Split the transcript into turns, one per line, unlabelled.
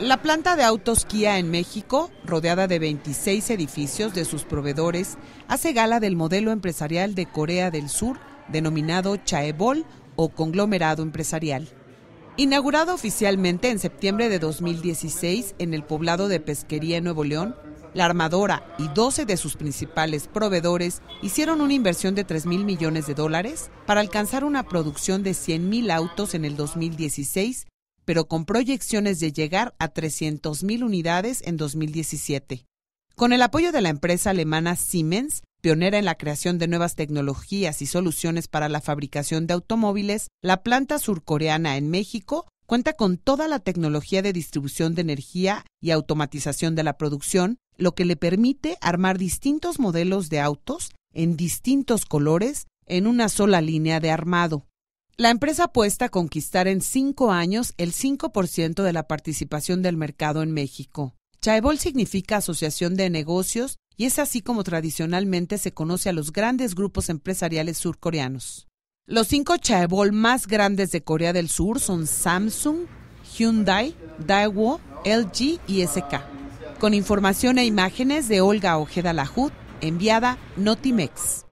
La planta de autos Kia en México, rodeada de 26 edificios de sus proveedores, hace gala del modelo empresarial de Corea del Sur, denominado Chaebol o conglomerado empresarial. Inaugurado oficialmente en septiembre de 2016 en el poblado de Pesquería, Nuevo León, la armadora y 12 de sus principales proveedores hicieron una inversión de 3 mil millones de dólares para alcanzar una producción de 100 mil autos en el 2016 pero con proyecciones de llegar a 300.000 unidades en 2017. Con el apoyo de la empresa alemana Siemens, pionera en la creación de nuevas tecnologías y soluciones para la fabricación de automóviles, la planta surcoreana en México cuenta con toda la tecnología de distribución de energía y automatización de la producción, lo que le permite armar distintos modelos de autos en distintos colores en una sola línea de armado. La empresa apuesta a conquistar en cinco años el 5% de la participación del mercado en México. Chaebol significa Asociación de Negocios y es así como tradicionalmente se conoce a los grandes grupos empresariales surcoreanos. Los cinco Chaebol más grandes de Corea del Sur son Samsung, Hyundai, Daewoo, LG y SK. Con información e imágenes de Olga Ojeda Lajud, enviada Notimex.